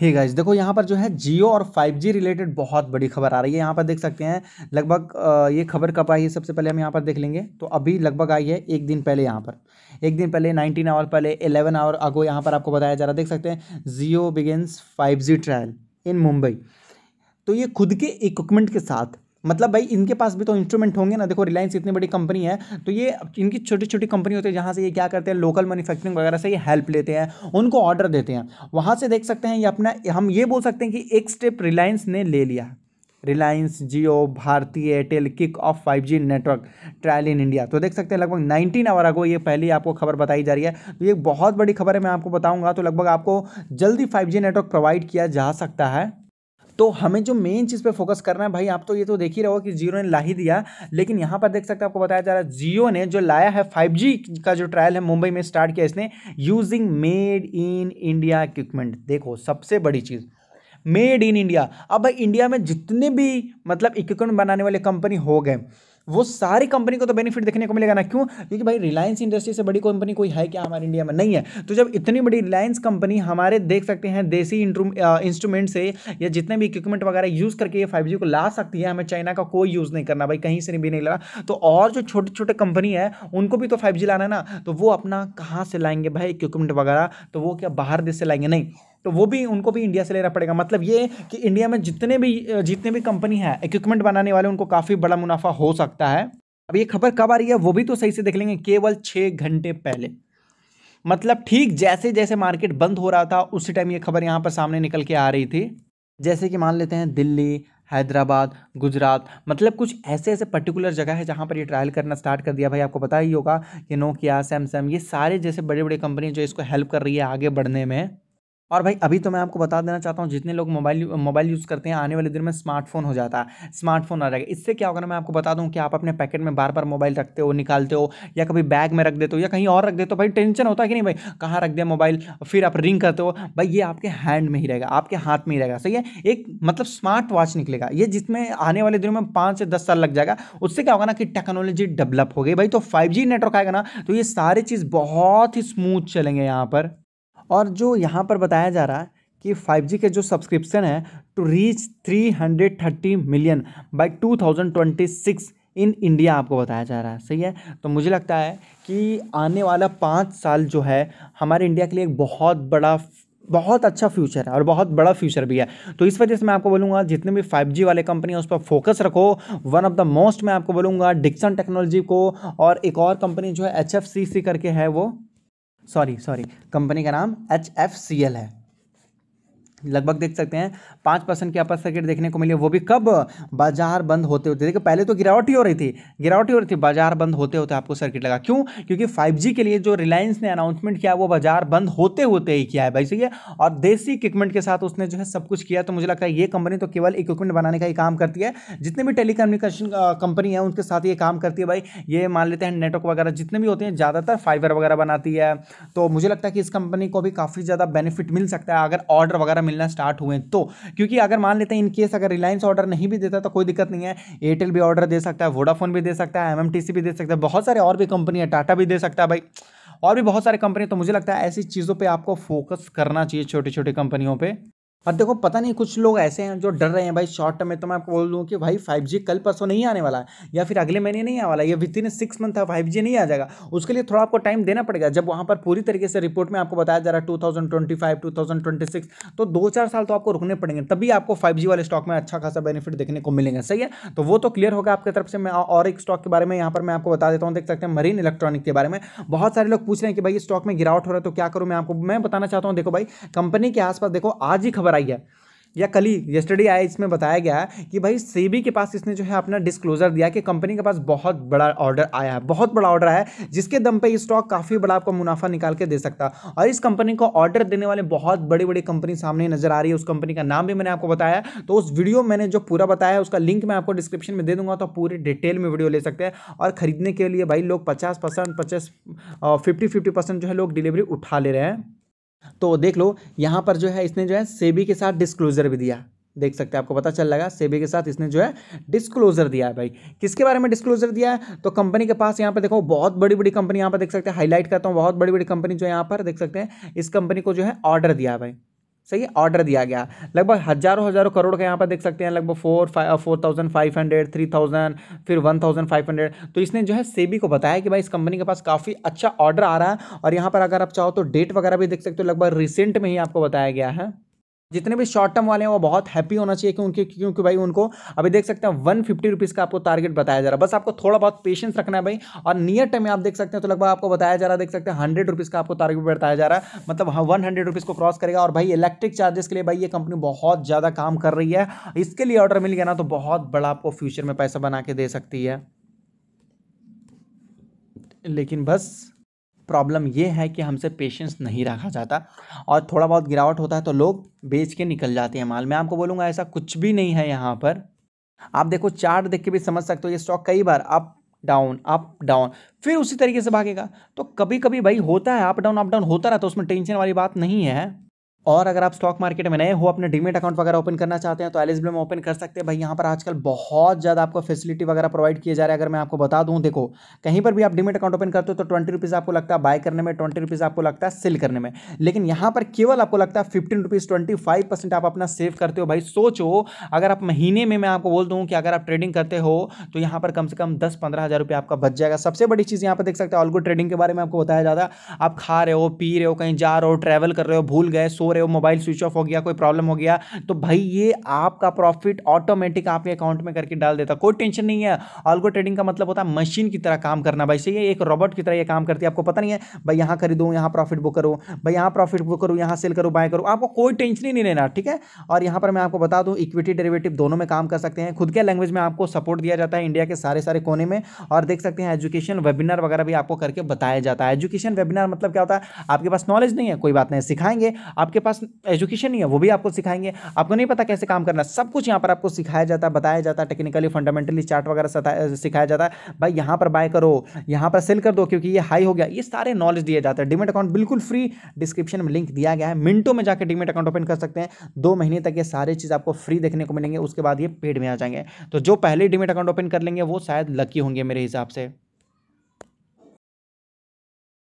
हे hey guys देखो यहाँ पर जो है जियो और 5G रिलेटेड बहुत बड़ी खबर आ रही है यहाँ पर देख सकते हैं लगभग ये खबर कब आई है सबसे पहले हम यहाँ पर देख लेंगे तो अभी लगभग आई है एक दिन पहले यहाँ पर एक दिन पहले 19 आवर पहले 11 आवर आगो यहाँ पर आपको बताया जा रहा है देख सकते हैं Jio begins five trial in Mumbai तो ये खुद के इक्विपमेंट के साथ मतलब भाई इनके पास भी तो इंस्ट्रूमेंट होंगे ना देखो रिलायंस इतनी बड़ी कंपनी है तो ये इनकी छोटी छोटी कंपनी होती है जहाँ से ये क्या करते हैं लोकल मैन्युफैक्चरिंग वगैरह से ये हेल्प लेते हैं उनको ऑर्डर देते हैं वहाँ से देख सकते हैं ये अपना हम ये बोल सकते हैं कि एक स्टेप रिलायंस ने ले लिया Reliance Jio Bharti Airtel kick off five G network trial in India तो देख सकते हैं लगभग नाइनटीन आवर आगो ये पहली आपको खबर बताई जा रही है तो ये बहुत बड़ी खबर है मैं आपको बताऊंगा तो लगभग आपको जल्दी फाइव जी नेटवर्क प्रोवाइड किया जा सकता है तो हमें जो मेन चीज़ पे फोकस करना है भाई आप तो ये तो देख ही रहो कि जियो ने ला ही दिया लेकिन यहाँ पर देख सकते हैं आपको बताया जा रहा है जियो ने जो लाया है 5G का जो ट्रायल है मुंबई में स्टार्ट किया इसने using made in India equipment देखो सबसे बड़ी चीज़ मेड इन इंडिया अब भाई इंडिया में जितने भी मतलब इक्विपमेंट बनाने वाले कंपनी हो गए वो सारी कंपनी को तो बेनिफिट देखने को मिलेगा ना क्यों क्योंकि भाई रिलायंस इंडस्ट्री से बड़ी कंपनी कोई है क्या हमारे इंडिया में नहीं है तो जब इतनी बड़ी रिलायंस कंपनी हमारे देख सकते हैं देसी इंस्ट्रूमेंट से या जितने भी इक्विपमेंट वगैरह यूज़ करके ये फाइव को ला सकती है हमें चाइना का कोई यूज़ नहीं करना भाई कहीं से भी नहीं लगा तो और जो छोटे छोटे कंपनी है उनको भी तो फाइव लाना है ना तो वो अपना कहाँ से लाएंगे भाई इक्विपमेंट वगैरह तो वो क्या बाहर देश से लाएंगे नहीं तो वो भी उनको भी इंडिया से लेना पड़ेगा मतलब ये कि इंडिया में जितने भी जितने भी कंपनी है इक्विपमेंट बनाने वाले उनको काफ़ी बड़ा मुनाफा हो सकता है अब ये खबर कब आ रही है वो भी तो सही से देख लेंगे केवल छः घंटे पहले मतलब ठीक जैसे जैसे मार्केट बंद हो रहा था उसी टाइम ये खबर यहाँ पर सामने निकल के आ रही थी जैसे कि मान लेते हैं दिल्ली हैदराबाद गुजरात मतलब कुछ ऐसे ऐसे पर्टिकुलर जगह है जहाँ पर ये ट्रायल करना स्टार्ट कर दिया भाई आपको पता ही होगा कि नोकिया सैमसंग ये सारे जैसे बड़े बड़े कंपनी जो इसको हेल्प कर रही है आगे बढ़ने में और भाई अभी तो मैं आपको बता देना चाहता हूँ जितने लोग मोबाइल मोबाइल यूज़ करते हैं आने वाले दिन में स्मार्टफोन हो जाता है स्मार्टफोन आ जाएगा इससे क्या होगा ना मैं आपको बता दूँ कि आप अपने पैकेट में बार बार मोबाइल रखते हो निकालते हो या कभी बैग में रख देते हो या कहीं और रख देते हो भाई टेंशन होता है कि नहीं भाई कहाँ रख दिया मोबाइल फिर आप रिंग करते हो भाई ये आपके हैंड में ही रहेगा आपके हाथ में ही रहेगा सही है एक मतलब स्मार्ट वॉच निकलेगा ये जिसमें आने वाले दिनों में पाँच से दस साल लग जाएगा उससे क्या होगा ना कि टेक्नोलॉजी डेवलप हो गई भाई तो फाइव नेटवर्क आएगा ना तो ये सारी चीज़ बहुत ही स्मूथ चलेंगे यहाँ पर और जो यहाँ पर बताया जा रहा है कि 5G के जो सब्सक्रिप्शन है to reach 330 million by 2026 in India आपको बताया जा रहा है सही है तो मुझे लगता है कि आने वाला पाँच साल जो है हमारे इंडिया के लिए एक बहुत बड़ा बहुत अच्छा फ्यूचर है और बहुत बड़ा फ्यूचर भी है तो इस वजह से मैं आपको बोलूँगा जितने भी फाइव जी वाले कंपनी है उस पर फोकस रखो वन ऑफ द मोस्ट मैं आपको बोलूँगा डिक्सन टेक्नोलॉजी को और एक और कंपनी जो है एच करके है वो सॉरी सॉरी कंपनी का नाम एच एफ सी एल है लगभग देख सकते हैं पाँच परसेंट की अपर सर्किट देखने को मिली वो भी कब बाजार बंद होते होते देखिए पहले तो गिरावट ही हो रही थी गिरावट ही हो रही थी बाजार बंद होते होते आपको सर्किट लगा क्यों क्योंकि फाइव के लिए जो रिलायंस ने अनाउंसमेंट किया वो बाजार बंद होते होते ही किया है भाई सही है और देसी इक्विपमेंट के साथ उसने जो है सब कुछ किया तो मुझे लगता है ये कंपनी तो केवल इक्विपमेंट बनाने का ही काम करती है जितने भी टेलीकम्युनिकेशन कंपनी है उनके साथ ये काम करती है भाई ये मान लेते हैं नेटवर्क वगैरह जितने भी होते हैं ज़्यादातर फाइबर वगैरह बनाती है तो मुझे लगता है कि इस कंपनी को भी काफ़ी ज़्यादा बेनिफिट मिल सकता है अगर ऑर्डर वगैरह मिलना स्टार्ट हुए तो क्योंकि अगर मान लेते हैं इनकेस अगर रिलायंस ऑर्डर नहीं भी देता तो कोई दिक्कत नहीं है एयरटेल भी ऑर्डर दे सकता है वोडाफोन भी दे सकता है एम भी दे सकता है बहुत सारे और भी कंपनी है टाटा भी दे सकता है भाई और भी बहुत सारे कंपनी तो मुझे लगता है ऐसी चीज़ों पे आपको फोकस करना चाहिए छोटी छोटी कंपनियों पे और देखो पता नहीं कुछ लोग ऐसे हैं जो डर रहे हैं भाई शॉर्ट टर्म में तो मैं आपको बोल दूँ कि भाई फाइव जी कल परसों नहीं आने वाला है या फिर अगले महीने नहीं आने वाला या विद इन सिक्स मंथ है फाइव जी नहीं आ जाएगा उसके लिए थोड़ा आपको टाइम देना पड़ेगा जब वहाँ पर पूरी तरीके से रिपोर्ट में आपको बताया जा रहा है two thousand twenty five two thousand twenty six तो दो चार साल तो आपको रुकने पड़ेंगे तभी आपको फाइव जी वाले स्टॉक में अच्छा खासा बेनिफिट देखने को मिलेगा सही है तो वो तो क्लियर होगा आपकी तरफ से मैं और एक स्टॉक के बारे में यहाँ पर मैं आपको बता देता हूँ देख सकते हैं मरीन इलेक्ट्रॉनिक के बारे में बहुत सारे लोग पूछ रहे हैं कि भाई स्टॉक में गिरावट हो रहा है तो क्या करूँ मैं आपको मैं बताना चाहता हूँ देखो भाई कंपनी के आसपास देखो आज ही खबर पर आई है या कल ही येस्टरडे आया इसमें बताया गया है कि भाई सेबी के पास इसने जो है अपना डिस्क्लोजर दिया कि कंपनी के पास बहुत बड़ा ऑर्डर आया है बहुत बड़ा ऑर्डर है जिसके दम पे ये स्टॉक काफ़ी बड़ा आपको मुनाफा निकाल के दे सकता है और इस कंपनी को ऑर्डर देने वाले बहुत बड़ी बड़ी कंपनी सामने नजर आ रही है उस कंपनी का नाम भी मैंने आपको बताया तो उस वीडियो मैंने जो पूरा बताया उसका लिंक मैं आपको डिस्क्रिप्शन में दे दूंगा तो पूरी डिटेल में वीडियो ले सकते हैं और खरीदने के लिए भाई लोग पचास परसेंट पचास फिफ्टी फिफ्टी परसेंट जो है लोग डिलीवरी उठा ले रहे हैं तो देख लो यहाँ पर जो है इसने जो है सेबी के साथ डिस्क्लोजर भी दिया देख सकते हैं आपको पता चल लगा सेबी के साथ इसने जो है डिस्क्लोजर दिया है भाई किसके बारे में डिस्क्लोजर दिया है तो कंपनी के पास यहाँ पर देखो बहुत बड़ी बड़ी कंपनी यहाँ पर देख सकते हैं हाईलाइट करता हूँ बहुत बड़ी बड़ी कंपनी जो यहाँ पर देख सकते हैं इस कंपनी को जो है ऑर्डर दिया है भाई सही ऑर्डर दिया गया लगभग हजारों हजारों करोड़ का यहाँ पर देख सकते हैं लगभग four five four thousand five hundred three thousand फिर वन थाउजेंड फाइव हंड्रेड तो इसने जो है सेबी को बताया कि भाई इस कंपनी के पास काफ़ी अच्छा ऑर्डर आ रहा है और यहाँ पर अगर आप चाहो तो डेट वगैरह भी देख सकते हो लगभग रिसेंट में ही आपको बताया गया है जितने भी शॉर्ट टर्म वाले हैं वो बहुत हैप्पी होना चाहिए क्योंकि क्योंकि भाई उनको अभी देख सकते हैं वन फिफ्टी रुपीज़ का आपको टारगेट बताया जा रहा है बस आपको थोड़ा बहुत पेशेंस रखना है भाई और नियर टर्म में आप देख सकते हैं तो लगभग आपको बताया जा रहा है देख सकते हैं हंड्रेड रुपीज़ का आपको टारगेट बताया जा रहा है मतलब वन हंड्रेड रुपीज़ को क्रॉस करेगा और भाई इलेक्ट्रिक चार्जेस के लिए भाई ये कंपनी बहुत ज़्यादा काम कर रही है इसके लिए ऑर्डर मिल गया ना तो बहुत बड़ा आपको फ्यूचर में पैसा बना के दे सकती है लेकिन बस प्रॉब्लम ये है कि हमसे पेशेंस नहीं रखा जाता और थोड़ा बहुत गिरावट होता है तो लोग बेच के निकल जाते हैं माल मैं आपको बोलूँगा ऐसा कुछ भी नहीं है यहाँ पर आप देखो चार्ट देख के भी समझ सकते हो ये स्टॉक कई बार अप डाउन अप डाउन फिर उसी तरीके से भागेगा तो कभी कभी भाई होता है अप डाउन अप डाउन होता रहता है तो उसमें टेंशन वाली बात नहीं है और अगर आप स्टॉक मार्केट में नए हो अपने डीमेट अकाउंट वगैरह ओपन करना चाहते हैं तो एलिजिबल में ओपन कर सकते हैं भाई यहाँ पर आजकल बहुत ज़्यादा आपको फैसिलिटी वगैरह प्रोवाइड किए जा रहे हैं अगर मैं आपको बता दूँ देखो कहीं पर भी आप डीमेट अकाउंट ओपन करते हो तो ट्वेंटी रुपीज़ आपको लगता है बाय करने में ट्वेंटी रुपीज़ आपको लगता है सेल करने में लेकिन यहाँ पर केवल आपको लगता है fifteen rupees twenty five percent आप अपना सेव करते हो भाई सोचो अगर आप महीने में मैं आपको बोल दूँ कि अगर आप ट्रेडिंग करते हो तो यहाँ पर कम से कम दस पंद्रह हज़ार रुपये आपका बच जाएगा सबसे बड़ी चीज़ यहाँ पर देख सकते हैं ऑलगो ट्रेडिंग के बारे में आपको बताया जाता है आप खा रहे हो पी रहे हो कहीं जा रहे हो ट्रैवल कर रहे हो भूल गए सो रहे हो मोबाइल स्विच ऑफ हो गया कोई प्रॉब्लम हो गया तो भाई ये आपका प्रॉफिट ऑटोमेटिक आपके अकाउंट में करके डाल देता कोई टेंशन नहीं है ऑलगो ट्रेडिंग का मतलब होता है मशीन की तरह काम करना भाई सही है एक रॉबोट की तरह ये काम करती है आपको पता नहीं है भाई यहाँ खरीदूँ यहाँ प्रॉफिट बुक करूँ भाई यहाँ प्रॉफिट बुक करूँ यहाँ सेल करूँ बाय करूँ आपको कोई टेंशन ही नहीं लेना ठीक है और यहाँ पर मैं आपको बता दूँ इक्विटी डेरेवेटिव दोनों में काम कर सकते हैं खुद के लैंग्वेज में आपको सपोर्ट दिया जाता है इंडिया के सारे सारे कोने में और देख सकते हैं एजुकेशन वेबिनार वगैरह भी आपको करके बताया जाता है एजुकेशन वेबिनार मतलब क्या होता है आपके पास नॉलेज नहीं है कोई बात नहीं सिखाएंगे आपके पास एजुकेशन नहीं है वो भी आपको सिखाएंगे आपको नहीं पता कैसे काम करना सब कुछ यहाँ पर आपको सिखाया जाता है बताया जाता है टेक्निकली फंडामेंटली चार्ट वगैरह सिखाया जाता है भाई यहाँ पर बाय करो यहाँ पर सेल कर दो क्योंकि ये हाई हो गया ये सारे नॉलेज दिया जाता है डिमेट अकाउंट बिल्कुल फ्री डिस्क्रिप्शन में लिंक दिया गया है मिनटों में जाकर डिमेट अकाउंट ओपन कर सकते हैं दो महीने तक ये सारे चीज़ आपको फ्री देखने को मिलेंगे उसके बाद ये पेड में आ जाएंगे तो जो पहले डिमेट अकाउंट ओपन कर लेंगे वो शायद लकी होंगे मेरे हिसाब से